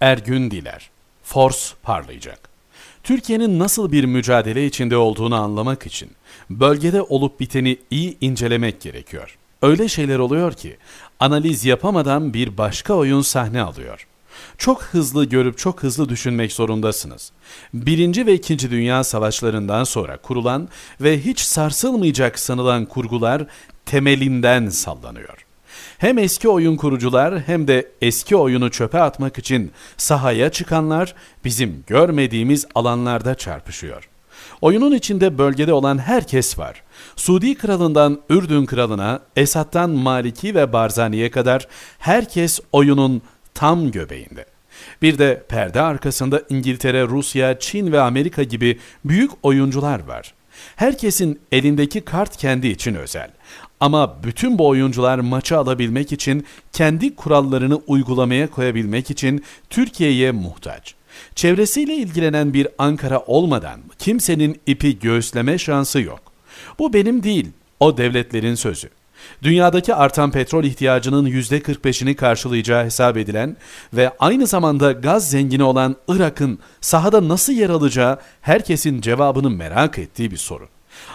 Ergün Diler. Force parlayacak. Türkiye'nin nasıl bir mücadele içinde olduğunu anlamak için bölgede olup biteni iyi incelemek gerekiyor. Öyle şeyler oluyor ki analiz yapamadan bir başka oyun sahne alıyor. Çok hızlı görüp çok hızlı düşünmek zorundasınız. Birinci ve ikinci Dünya Savaşlarından sonra kurulan ve hiç sarsılmayacak sanılan kurgular temelinden sallanıyor. Hem eski oyun kurucular hem de eski oyunu çöpe atmak için sahaya çıkanlar bizim görmediğimiz alanlarda çarpışıyor. Oyunun içinde bölgede olan herkes var. Suudi kralından Ürdün kralına, Esad'dan Maliki ve Barzani'ye kadar herkes oyunun tam göbeğinde. Bir de perde arkasında İngiltere, Rusya, Çin ve Amerika gibi büyük oyuncular var. Herkesin elindeki kart kendi için özel. Ama bütün bu oyuncular maçı alabilmek için kendi kurallarını uygulamaya koyabilmek için Türkiye'ye muhtaç. Çevresiyle ilgilenen bir Ankara olmadan kimsenin ipi göğüsleme şansı yok. Bu benim değil, o devletlerin sözü. Dünyadaki artan petrol ihtiyacının %45'ini karşılayacağı hesap edilen ve aynı zamanda gaz zengini olan Irak'ın sahada nasıl yer alacağı herkesin cevabını merak ettiği bir sorun.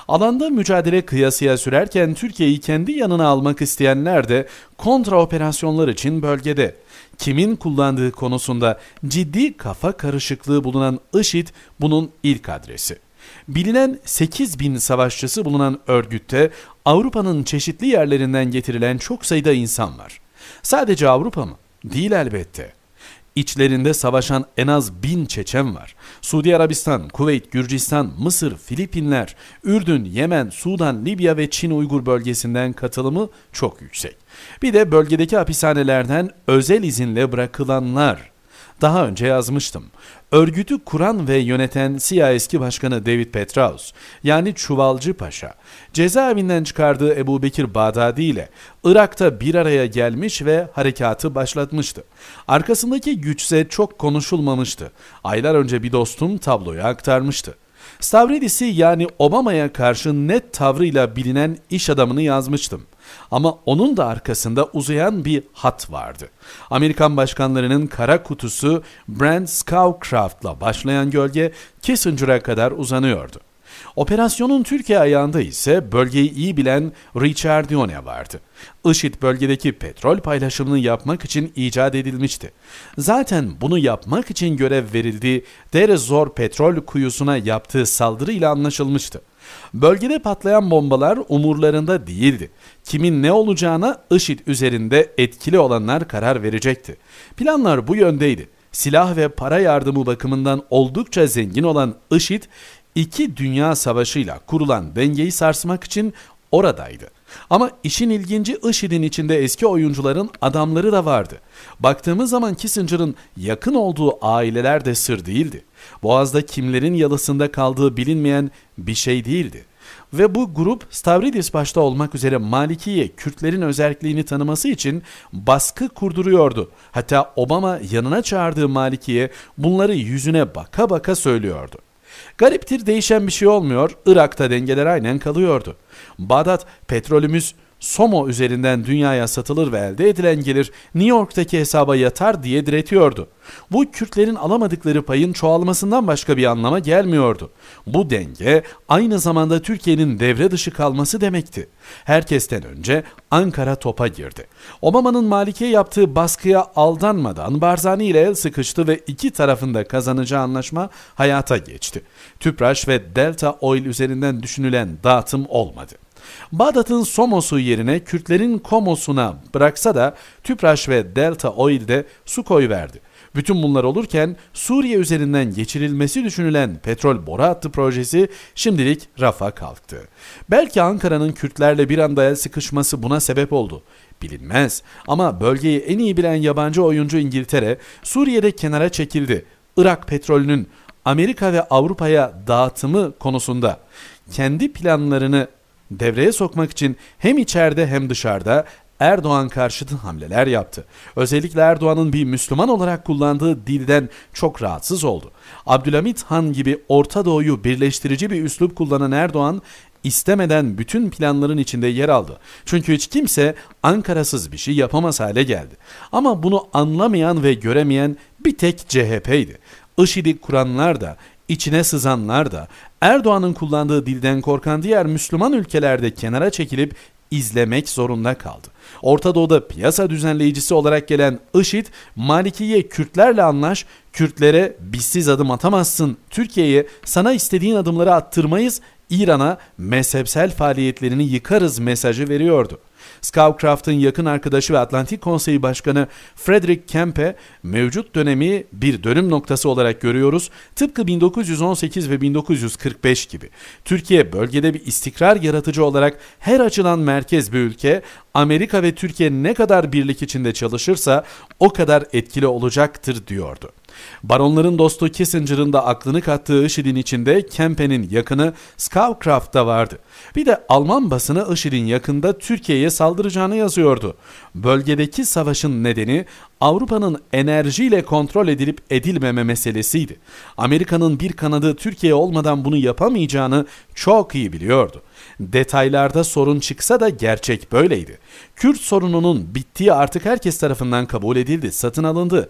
Alanda mücadele kıyasıya sürerken Türkiye'yi kendi yanına almak isteyenler de kontra operasyonlar için bölgede. Kimin kullandığı konusunda ciddi kafa karışıklığı bulunan IŞİD bunun ilk adresi. Bilinen 8 bin savaşçısı bulunan örgütte Avrupa'nın çeşitli yerlerinden getirilen çok sayıda insan var. Sadece Avrupa mı? Değil elbette. İçlerinde savaşan en az bin Çeçen var. Suudi Arabistan, Kuveyt, Gürcistan, Mısır, Filipinler, Ürdün, Yemen, Sudan, Libya ve Çin Uygur bölgesinden katılımı çok yüksek. Bir de bölgedeki hapishanelerden özel izinle bırakılanlar daha önce yazmıştım. Örgütü kuran ve yöneten CIA eski başkanı David Petraeus yani Çuvalcı Paşa cezaevinden çıkardığı Ebu Bekir Bağdadi ile Irak'ta bir araya gelmiş ve harekatı başlatmıştı. Arkasındaki güçse çok konuşulmamıştı. Aylar önce bir dostum tabloya aktarmıştı. Stavridis'i yani Obama'ya karşı net tavrıyla bilinen iş adamını yazmıştım. Ama onun da arkasında uzayan bir hat vardı. Amerikan başkanlarının kara kutusu Brent Scowcroft'la başlayan gölge Kissinger'a kadar uzanıyordu. Operasyonun Türkiye ayağında ise bölgeyi iyi bilen Richard Dione vardı. IŞİD bölgedeki petrol paylaşımını yapmak için icat edilmişti. Zaten bunu yapmak için görev verildiği zor petrol kuyusuna yaptığı saldırıyla anlaşılmıştı. Bölgede patlayan bombalar umurlarında değildi. Kimin ne olacağına IŞİD üzerinde etkili olanlar karar verecekti. Planlar bu yöndeydi. Silah ve para yardımı bakımından oldukça zengin olan IŞİD, iki dünya savaşıyla kurulan dengeyi sarsmak için oradaydı. Ama işin ilginci IŞİD'in içinde eski oyuncuların adamları da vardı. Baktığımız zaman Kissinger'ın yakın olduğu aileler de sır değildi. Boğaz'da kimlerin yalısında kaldığı bilinmeyen bir şey değildi. Ve bu grup Stavridis başta olmak üzere Malikiye Kürtlerin özelliğini tanıması için baskı kurduruyordu. Hatta Obama yanına çağırdığı Malikiye bunları yüzüne baka baka söylüyordu. Gariptir değişen bir şey olmuyor. Irak'ta dengeler aynen kalıyordu. Bağdat petrolümüz Somo üzerinden dünyaya satılır ve elde edilen gelir New York'taki hesaba yatar diye diretiyordu. Bu Kürtlerin alamadıkları payın çoğalmasından başka bir anlama gelmiyordu. Bu denge aynı zamanda Türkiye'nin devre dışı kalması demekti. Herkesten önce Ankara topa girdi. Obama'nın Malik'e yaptığı baskıya aldanmadan Barzani ile el sıkıştı ve iki tarafında kazanacağı anlaşma hayata geçti. Tüpraş ve Delta Oil üzerinden düşünülen dağıtım olmadı. Bağdat'ın Somos'u yerine Kürtlerin Komos'una bıraksa da Tüpraş ve Delta Oil'de su koy verdi. Bütün bunlar olurken Suriye üzerinden geçirilmesi düşünülen petrol boru hattı projesi şimdilik rafa kalktı. Belki Ankara'nın Kürtlerle bir anda el sıkışması buna sebep oldu bilinmez. Ama bölgeyi en iyi bilen yabancı oyuncu İngiltere Suriye'de kenara çekildi. Irak petrolünün Amerika ve Avrupa'ya dağıtımı konusunda kendi planlarını devreye sokmak için hem içeride hem dışarıda Erdoğan karşıtı hamleler yaptı. Özellikle Erdoğan'ın bir Müslüman olarak kullandığı dilden çok rahatsız oldu. Abdülhamit Han gibi Orta Doğu'yu birleştirici bir üslup kullanan Erdoğan istemeden bütün planların içinde yer aldı. Çünkü hiç kimse Ankara'sız bir şey yapamaz hale geldi. Ama bunu anlamayan ve göremeyen bir tek CHP'ydi. IŞİD'i kuranlar da, içine sızanlar da Erdoğan'ın kullandığı dilden korkan diğer Müslüman ülkelerde kenara çekilip izlemek zorunda kaldı. Orta Doğu'da piyasa düzenleyicisi olarak gelen IŞİD, Maliki'ye Kürtlerle anlaş, Kürtlere bizsiz adım atamazsın, Türkiye'ye sana istediğin adımları attırmayız, İran'a mezhepsel faaliyetlerini yıkarız mesajı veriyordu. Scowcroft'ın yakın arkadaşı ve Atlantik Konseyi Başkanı Frederick Kempe mevcut dönemi bir dönüm noktası olarak görüyoruz. Tıpkı 1918 ve 1945 gibi. Türkiye bölgede bir istikrar yaratıcı olarak her açıdan merkez bir ülke. Amerika ve Türkiye ne kadar birlik içinde çalışırsa o kadar etkili olacaktır diyordu. Baronların dostu Kissinger'ın da aklını kattığı IŞİD'in içinde Kempe'nin yakını Scowcroft'ta vardı. Bir de Alman basını IŞİD'in yakında Türkiye'ye saldıracağını yazıyordu. Bölgedeki savaşın nedeni Avrupa'nın enerjiyle kontrol edilip edilmeme meselesiydi. Amerika'nın bir kanadı Türkiye olmadan bunu yapamayacağını çok iyi biliyordu. Detaylarda sorun çıksa da gerçek böyleydi. Kürt sorununun bittiği artık herkes tarafından kabul edildi, satın alındı.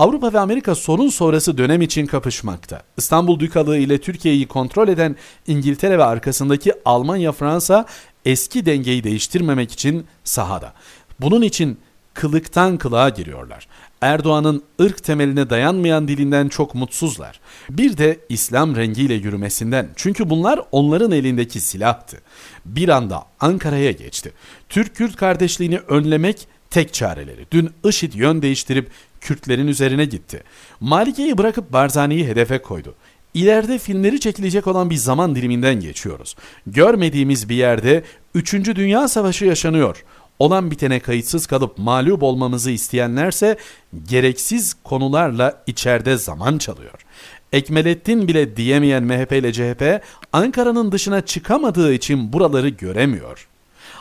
Avrupa ve Amerika sorun sonrası dönem için kapışmakta. İstanbul Dükalığı ile Türkiye'yi kontrol eden İngiltere ve arkasındaki Almanya Fransa eski dengeyi değiştirmemek için sahada. Bunun için kılıktan kılığa giriyorlar. Erdoğan'ın ırk temeline dayanmayan dilinden çok mutsuzlar. Bir de İslam rengiyle yürümesinden. Çünkü bunlar onların elindeki silahtı. Bir anda Ankara'ya geçti. Türk-Kürt kardeşliğini önlemek tek çareleri. Dün IŞİD yön değiştirip Kürtlerin üzerine gitti. Malike'yi bırakıp Barzani'yi hedefe koydu. İleride filmleri çekilecek olan bir zaman diliminden geçiyoruz. Görmediğimiz bir yerde 3. Dünya Savaşı yaşanıyor. Olan bitene kayıtsız kalıp mağlup olmamızı isteyenlerse gereksiz konularla içeride zaman çalıyor. Ekmelettin bile diyemeyen MHP ile CHP Ankara'nın dışına çıkamadığı için buraları göremiyor.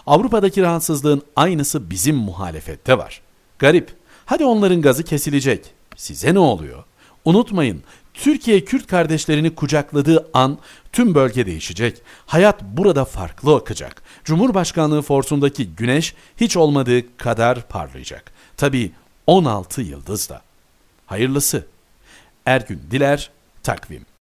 Avrupa'daki rahatsızlığın aynısı bizim muhalefette var. Garip. Hadi onların gazı kesilecek. Size ne oluyor? Unutmayın, Türkiye Kürt kardeşlerini kucakladığı an tüm bölge değişecek. Hayat burada farklı akacak. Cumhurbaşkanlığı forsundaki güneş hiç olmadığı kadar parlayacak. Tabii 16 yıldız da. Hayırlısı. Ergün Diler, Takvim